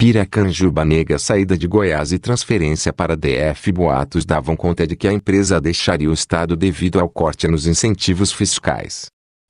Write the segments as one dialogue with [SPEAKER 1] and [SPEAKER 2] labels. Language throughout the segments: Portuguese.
[SPEAKER 1] Piracanjuba nega saída de Goiás e transferência para DF. Boatos davam conta de que a empresa deixaria o estado devido ao corte nos incentivos fiscais.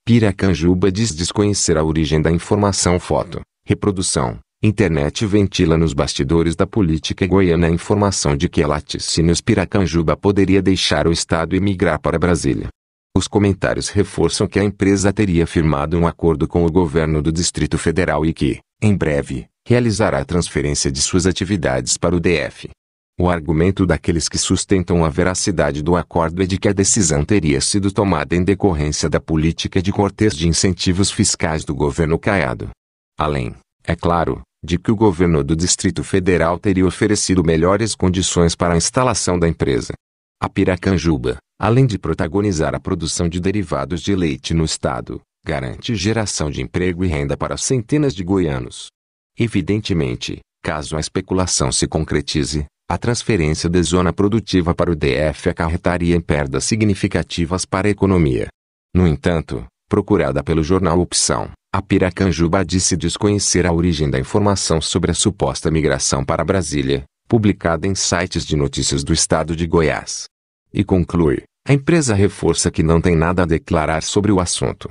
[SPEAKER 1] Piracanjuba diz desconhecer a origem da informação foto, reprodução. Internet ventila nos bastidores da política goiana a informação de que Laticínios Piracanjuba poderia deixar o estado e migrar para Brasília. Os comentários reforçam que a empresa teria firmado um acordo com o governo do Distrito Federal e que, em breve, realizará a transferência de suas atividades para o DF. O argumento daqueles que sustentam a veracidade do acordo é de que a decisão teria sido tomada em decorrência da política de cortes de incentivos fiscais do governo Caiado. Além, é claro, de que o governo do Distrito Federal teria oferecido melhores condições para a instalação da empresa. A Piracanjuba, além de protagonizar a produção de derivados de leite no estado, garante geração de emprego e renda para centenas de goianos. Evidentemente, caso a especulação se concretize, a transferência da zona produtiva para o DF acarretaria em perdas significativas para a economia. No entanto, procurada pelo jornal Opção, a Piracanjuba disse desconhecer a origem da informação sobre a suposta migração para Brasília, publicada em sites de notícias do estado de Goiás. E conclui: a empresa reforça que não tem nada a declarar sobre o assunto.